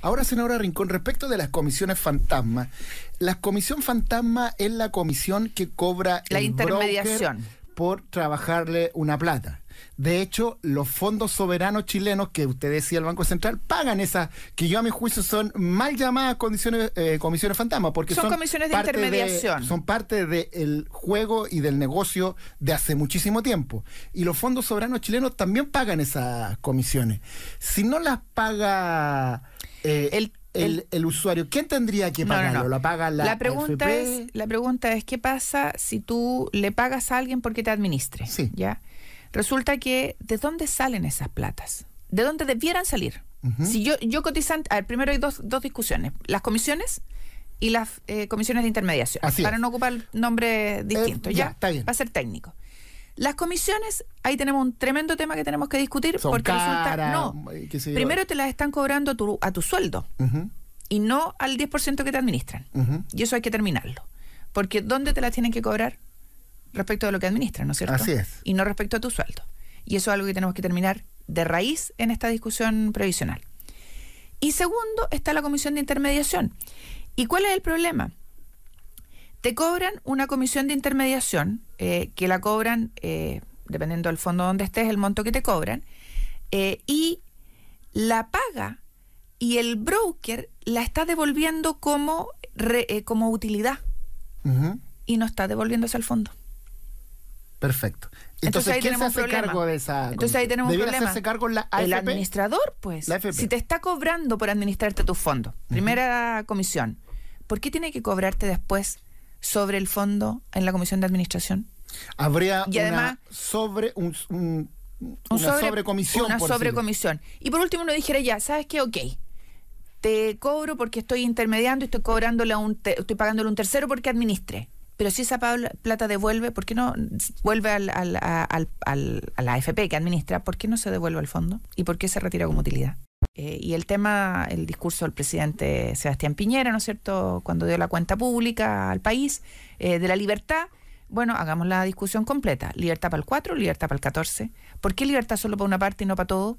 Ahora, senadora Rincón, respecto de las comisiones fantasma, la comisión fantasma es la comisión que cobra la el intermediación por trabajarle una plata. De hecho, los fondos soberanos chilenos que usted decía el Banco Central pagan esas, que yo a mi juicio son mal llamadas eh, comisiones fantasma, porque son, comisiones de intermediación. son parte del juego y del negocio de hace muchísimo tiempo. Y los fondos soberanos chilenos también pagan esas comisiones. Si no las paga... Eh, el usuario, ¿quién tendría que pagarlo? la, pregunta es La pregunta es, ¿qué pasa si tú le pagas a alguien porque te administre? Sí. ¿Ya? resulta que ¿de dónde salen esas platas? ¿De dónde debieran salir? Si yo, yo cotizante, a ver, primero hay dos, dos discusiones, las comisiones y las eh, comisiones de intermediación, para no ocupar nombres eh, distintos, ya, va a ser técnico. Las comisiones, ahí tenemos un tremendo tema que tenemos que discutir, porque resulta, no, primero te las están cobrando a tu sueldo y no al 10% que te administran. Y eso hay que terminarlo, porque ¿dónde te las tienen que cobrar? respecto a lo que administras, ¿no es cierto? Así es. Y no respecto a tu sueldo. Y eso es algo que tenemos que terminar de raíz en esta discusión previsional. Y segundo, está la comisión de intermediación. ¿Y cuál es el problema? Te cobran una comisión de intermediación, eh, que la cobran, eh, dependiendo del fondo donde estés, el monto que te cobran, eh, y la paga y el broker la está devolviendo como, como utilidad y no está devolviéndose al fondo. Perfecto. Entonces, ¿quién se hace cargo de esa? Entonces ahí tenemos un problema. hacerse cargo la El administrador, pues. Si te está cobrando por administrarte tus fondos, primera comisión, ¿por qué tiene que cobrarte después sobre el fondo en la comisión de administración? Habría una sobre un, una sobrecomisión. Una sobrecomisión. Y por último uno dijera ya, ¿sabes qué? Ok, te cobro porque estoy intermediando y estoy cobrándole a un estoy pagándole a un tercero porque administre pero si esa plata devuelve, ¿por qué no vuelve a la AFP que administra? ¿Por qué no se devuelve al fondo? ¿Y por qué se retira como utilidad? Eh, y el tema, el discurso del presidente Sebastián Piñera, ¿no es cierto?, cuando dio la cuenta pública al país eh, de la libertad. Bueno, hagamos la discusión completa. Libertad para el 4, libertad para el 14. ¿Por qué libertad solo para una parte y no para todo?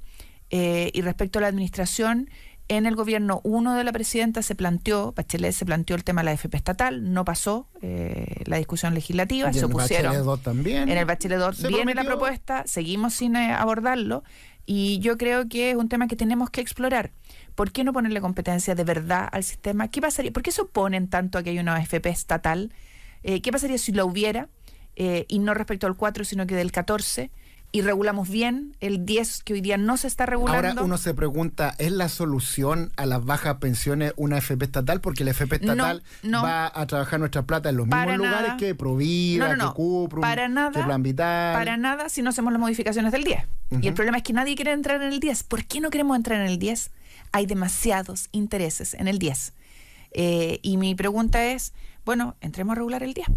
Eh, y respecto a la administración, en el gobierno uno de la presidenta se planteó, Bachelet se planteó el tema de la FP estatal, no pasó eh, la discusión legislativa, se opusieron. En el Bachelet también. En el Bachelet viene la propuesta, seguimos sin eh, abordarlo y yo creo que es un tema que tenemos que explorar. ¿Por qué no ponerle competencia de verdad al sistema? ¿Qué pasaría? ¿Por qué se oponen tanto a que haya una FP estatal? Eh, ¿Qué pasaría si la hubiera? y no respecto al 4, sino que del 14 y regulamos bien el 10 que hoy día no se está regulando. Ahora uno se pregunta, ¿es la solución a las bajas pensiones una FP estatal? Porque la FP estatal no, va a trabajar nuestra plata en los mismos lugares que Provida, que para nada, que Plan Vital. Para nada si no hacemos las modificaciones del 10. Y el problema es que nadie quiere entrar en el 10. ¿Por qué no queremos entrar en el 10? Hay demasiados intereses en el 10. Eh, y mi pregunta es, bueno, entremos a regular el 10.